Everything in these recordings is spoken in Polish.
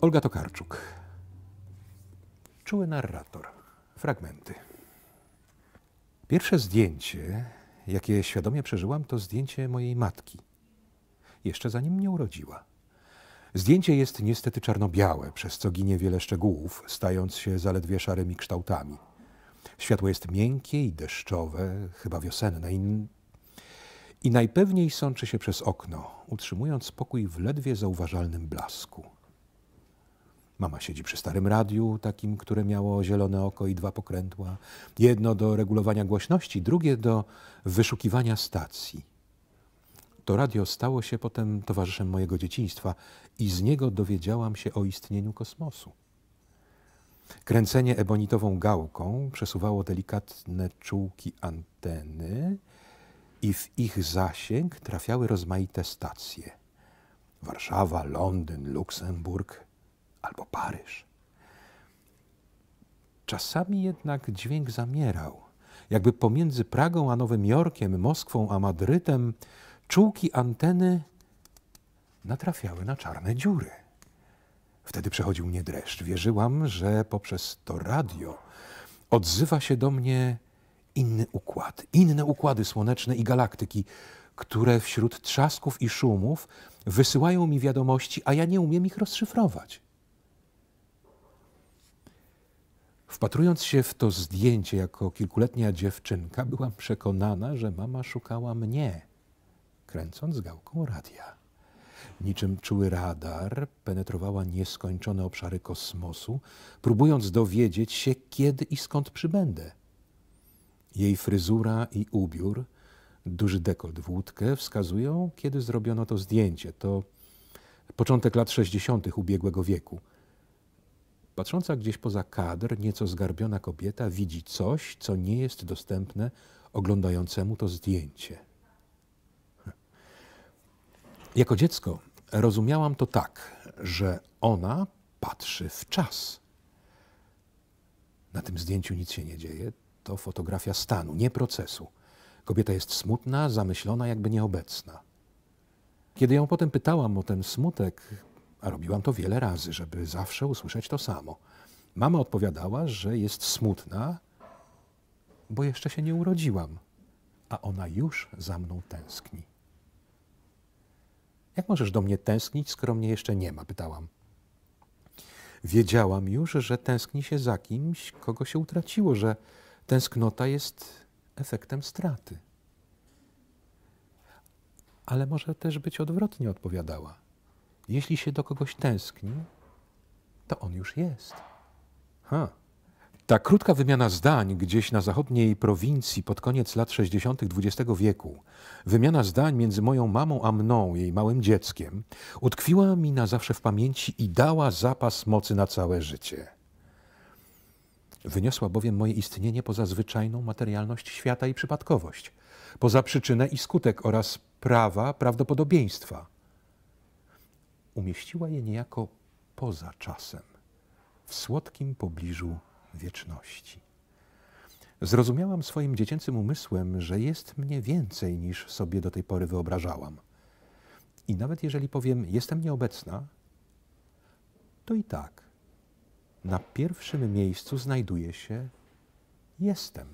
Olga Tokarczuk. Czuły narrator. Fragmenty. Pierwsze zdjęcie, jakie świadomie przeżyłam, to zdjęcie mojej matki. Jeszcze zanim mnie urodziła. Zdjęcie jest niestety czarno-białe, przez co ginie wiele szczegółów, stając się zaledwie szarymi kształtami. Światło jest miękkie i deszczowe, chyba wiosenne, i, i najpewniej sączy się przez okno, utrzymując spokój w ledwie zauważalnym blasku. Mama siedzi przy starym radiu, takim, które miało zielone oko i dwa pokrętła. Jedno do regulowania głośności, drugie do wyszukiwania stacji. To radio stało się potem towarzyszem mojego dzieciństwa i z niego dowiedziałam się o istnieniu kosmosu. Kręcenie ebonitową gałką przesuwało delikatne czułki anteny i w ich zasięg trafiały rozmaite stacje. Warszawa, Londyn, Luksemburg – albo Paryż. Czasami jednak dźwięk zamierał. Jakby pomiędzy Pragą a Nowym Jorkiem, Moskwą a Madrytem, czułki anteny natrafiały na czarne dziury. Wtedy przechodził mnie dreszcz. Wierzyłam, że poprzez to radio odzywa się do mnie inny układ, inne układy słoneczne i galaktyki, które wśród trzasków i szumów wysyłają mi wiadomości, a ja nie umiem ich rozszyfrować. Wpatrując się w to zdjęcie jako kilkuletnia dziewczynka, byłam przekonana, że mama szukała mnie, kręcąc gałką radia. Niczym czuły radar, penetrowała nieskończone obszary kosmosu, próbując dowiedzieć się, kiedy i skąd przybędę. Jej fryzura i ubiór, duży dekolt w łódkę wskazują, kiedy zrobiono to zdjęcie. To początek lat 60. ubiegłego wieku. Patrząca gdzieś poza kadr, nieco zgarbiona kobieta widzi coś, co nie jest dostępne oglądającemu to zdjęcie. Hm. Jako dziecko rozumiałam to tak, że ona patrzy w czas. Na tym zdjęciu nic się nie dzieje, to fotografia stanu, nie procesu. Kobieta jest smutna, zamyślona, jakby nieobecna. Kiedy ją potem pytałam o ten smutek, a robiłam to wiele razy, żeby zawsze usłyszeć to samo. Mama odpowiadała, że jest smutna, bo jeszcze się nie urodziłam, a ona już za mną tęskni. Jak możesz do mnie tęsknić, skoro mnie jeszcze nie ma? pytałam. Wiedziałam już, że tęskni się za kimś, kogo się utraciło, że tęsknota jest efektem straty. Ale może też być odwrotnie, odpowiadała. Jeśli się do kogoś tęskni, to on już jest. Ha. Ta krótka wymiana zdań gdzieś na zachodniej prowincji pod koniec lat 60. XX wieku, wymiana zdań między moją mamą a mną, jej małym dzieckiem, utkwiła mi na zawsze w pamięci i dała zapas mocy na całe życie. Wyniosła bowiem moje istnienie poza zwyczajną materialność świata i przypadkowość, poza przyczynę i skutek oraz prawa prawdopodobieństwa umieściła je niejako poza czasem, w słodkim pobliżu wieczności. Zrozumiałam swoim dziecięcym umysłem, że jest mnie więcej niż sobie do tej pory wyobrażałam. I nawet jeżeli powiem, jestem nieobecna, to i tak na pierwszym miejscu znajduje się jestem.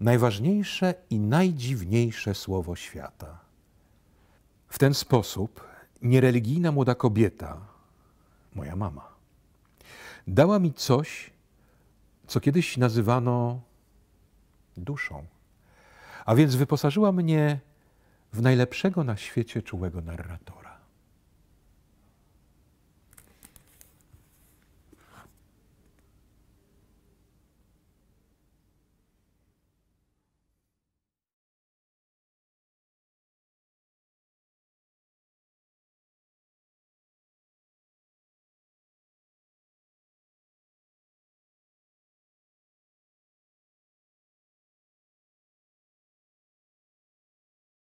Najważniejsze i najdziwniejsze słowo świata. W ten sposób niereligijna młoda kobieta, moja mama, dała mi coś, co kiedyś nazywano duszą, a więc wyposażyła mnie w najlepszego na świecie czułego narratora.